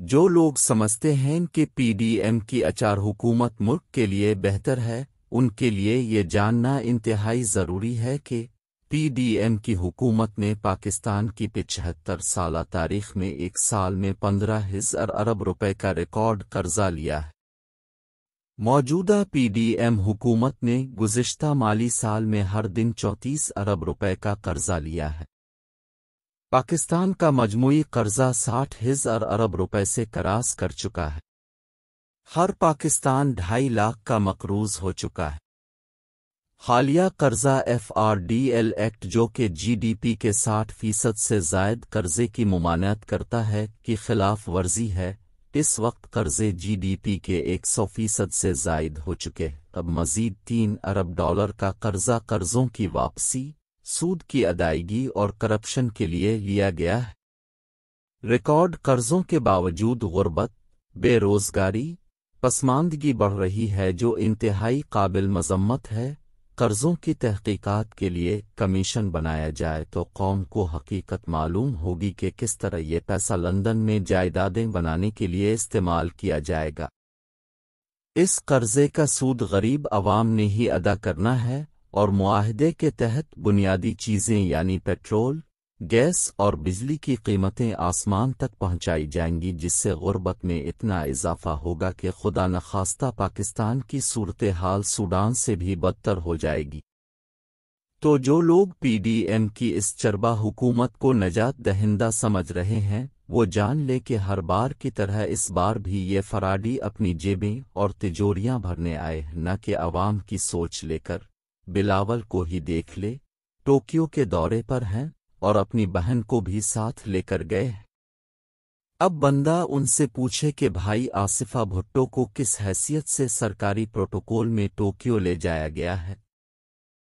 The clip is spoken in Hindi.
जो लोग समझते हैं कि पीडीएम की अचार हुकूमत मुल्क के लिए बेहतर है उनके लिए ये जानना इंतहाई ज़रूरी है कि पीडीएम की हुकूमत ने पाकिस्तान की पिछहत्तर साल तारीख में एक साल में पंद्रह हजार अरब रुपए का रिकॉर्ड कर्जा लिया है मौजूदा पीडीएम हुकूमत ने गुजश्ता माली साल में हर दिन चौंतीस अरब रुपए का कर्जा लिया है पाकिस्तान का मजमू कर्जा साठ हजार अरब रुपए से करास कर चुका है हर पाकिस्तान ढाई लाख का मकरूज हो चुका है हालिया कर्जा F R D L act जो कि जीडीपी के साठ फीसद से जायद कर्जे की ममानत करता है कि खिलाफ वर्जी है इस वक्त कर्जे जीडीपी के 100 फीसद से जायद हो चुके अब मजीद तीन अरब डॉलर का कर्जा कर्जों की वापसी सूद की अदायगी और करप्शन के लिए लिया गया है रिकॉर्ड कर्जों के बावजूद गुर्बत बेरोजगारी पसमानदगी बढ़ रही है जो इंतहाई काबिल मजम्मत है कर्जों की तहकीकात के लिए कमीशन बनाया जाए तो कौम को हकीकत मालूम होगी कि किस तरह ये पैसा लंदन में जायदादें बनाने के लिए इस्तेमाल किया जाएगा इस कर्जे का सूद गरीब आवाम ने ही अदा करना है और माहदे के तहत बुनियादी चीज़ें यानी पेट्रोल गैस और बिजली की कीमतें आसमान तक पहुंचाई जाएंगी जिससे गुर्बत में इतना इजाफा होगा कि खुदा नखास्ता पाकिस्तान की सूरत हाल सूडान से भी बदतर हो जाएगी तो जो लोग पीडीएम की इस चरबा हुकूमत को नजात दहिंदा समझ रहे हैं वो जान ले कि हर बार की तरह इस बार भी ये फराडी अपनी जेबें और तिजोरियां भरने आए न कि आवाम की सोच लेकर बिलावल को ही देख ले टोक्यो के दौरे पर हैं और अपनी बहन को भी साथ लेकर गए अब बंदा उनसे पूछे कि भाई आसिफा भुट्टो को किस हैसियत से सरकारी प्रोटोकॉल में टोक्यो ले जाया गया है